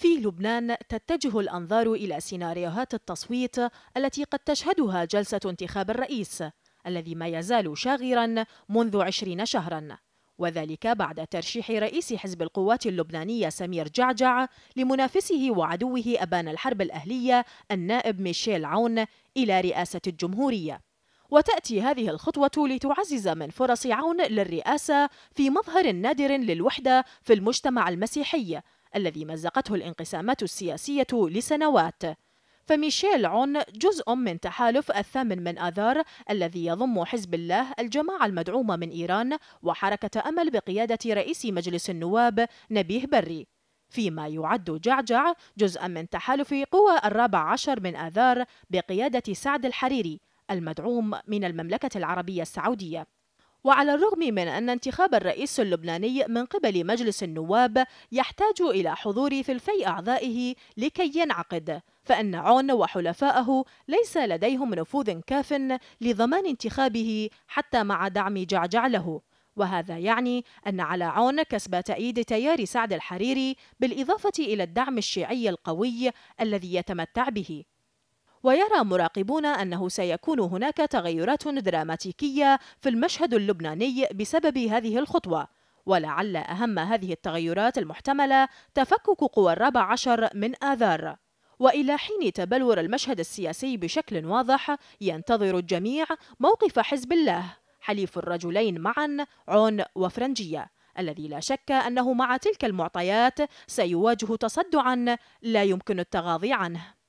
في لبنان تتجه الأنظار إلى سيناريوهات التصويت التي قد تشهدها جلسة انتخاب الرئيس الذي ما يزال شاغرا منذ عشرين شهرا وذلك بعد ترشيح رئيس حزب القوات اللبنانية سمير جعجع لمنافسه وعدوه أبان الحرب الأهلية النائب ميشيل عون إلى رئاسة الجمهورية وتأتي هذه الخطوة لتعزز من فرص عون للرئاسة في مظهر نادر للوحدة في المجتمع المسيحي الذي مزقته الانقسامات السياسية لسنوات فميشيل عون جزء من تحالف الثامن من آذار الذي يضم حزب الله الجماعة المدعومة من إيران وحركة أمل بقيادة رئيس مجلس النواب نبيه بري فيما يعد جعجع جزءا من تحالف قوى الرابع عشر من آذار بقيادة سعد الحريري المدعوم من المملكة العربية السعودية وعلى الرغم من أن انتخاب الرئيس اللبناني من قبل مجلس النواب يحتاج إلى حضور ثلثي أعضائه لكي ينعقد فإن عون وحلفائه ليس لديهم نفوذ كاف لضمان انتخابه حتى مع دعم جعجع له وهذا يعني أن على عون كسب تأييد تيار سعد الحريري بالإضافة إلى الدعم الشيعي القوي الذي يتمتع به ويرى مراقبون أنه سيكون هناك تغيرات دراماتيكية في المشهد اللبناني بسبب هذه الخطوة ولعل أهم هذه التغيرات المحتملة تفكك قوى الرابع عشر من آذار والى حين تبلور المشهد السياسي بشكل واضح ينتظر الجميع موقف حزب الله حليف الرجلين معا عون وفرنجيه الذي لا شك انه مع تلك المعطيات سيواجه تصدعا لا يمكن التغاضي عنه